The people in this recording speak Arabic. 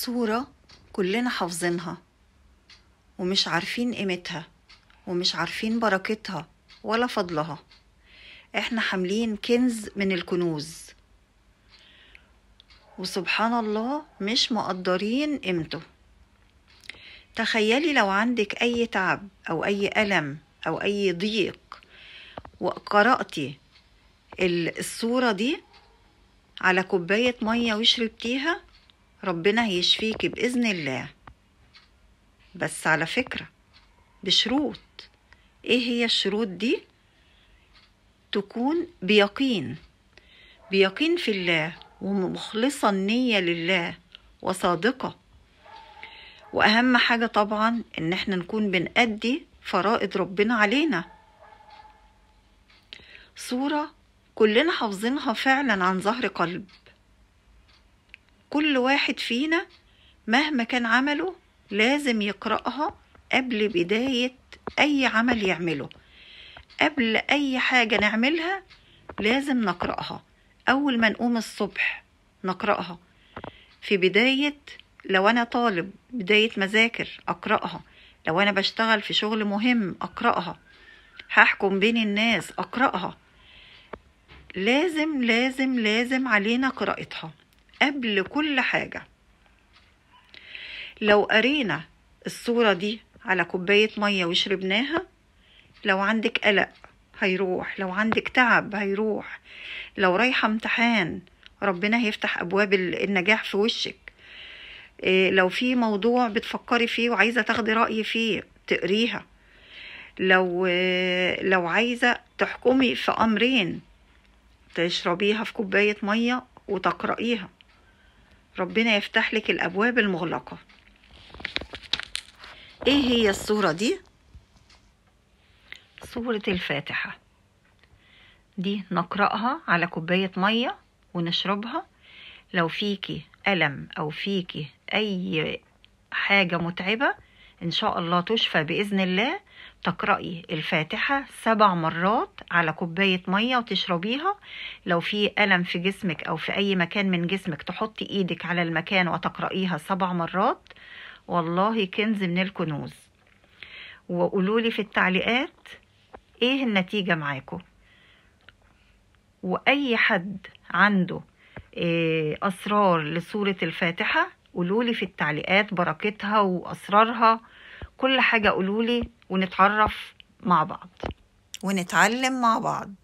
صورة كلنا حافظينها ومش عارفين قيمتها ومش عارفين بركتها ولا فضلها احنا حاملين كنز من الكنوز وسبحان الله مش مقدرين قيمته تخيلي لو عندك اي تعب او اي الم او اي ضيق وقرأتي الصورة دي على كوباية مية وشربتيها ربنا هيشفيك بإذن الله بس على فكرة بشروط إيه هي الشروط دي؟ تكون بيقين بيقين في الله ومخلصة النية لله وصادقة وأهم حاجة طبعا إن احنا نكون بنأدي فرائض ربنا علينا صورة كلنا حافظينها فعلا عن ظهر قلب كل واحد فينا مهما كان عمله لازم يقرأها قبل بداية أي عمل يعمله قبل أي حاجة نعملها لازم نقرأها أول ما نقوم الصبح نقرأها في بداية لو أنا طالب بداية مذاكر أقرأها لو أنا بشتغل في شغل مهم أقرأها هحكم بين الناس أقرأها لازم لازم لازم علينا قراءتها قبل كل حاجة لو قرينا الصورة دي على كوباية مية وشربناها لو عندك قلق هيروح لو عندك تعب هيروح لو رايحة امتحان ربنا هيفتح أبواب النجاح في وشك آه، لو في موضوع بتفكري فيه وعايزة تاخدي رأي فيه تقريها لو آه، لو عايزة تحكمي في أمرين تشربيها في كوباية مية وتقرأيها ربنا يفتح لك الابواب المغلقه ايه هي الصوره دي صوره الفاتحه دي نقراها على كوبايه ميه ونشربها لو فيكي الم او فيكي اي حاجه متعبه إن شاء الله تشفى بإذن الله تقرأي الفاتحة سبع مرات على كوباية مية وتشربيها لو في ألم في جسمك أو في أي مكان من جسمك تحطي إيدك على المكان وتقرأيها سبع مرات والله كنز من الكنوز وقولولي في التعليقات إيه النتيجة معاكم وأي حد عنده آه، أسرار لسورة الفاتحة قولولي في التعليقات بركتها وأسرارها كل حاجة قولولي ونتعرف مع بعض ونتعلم مع بعض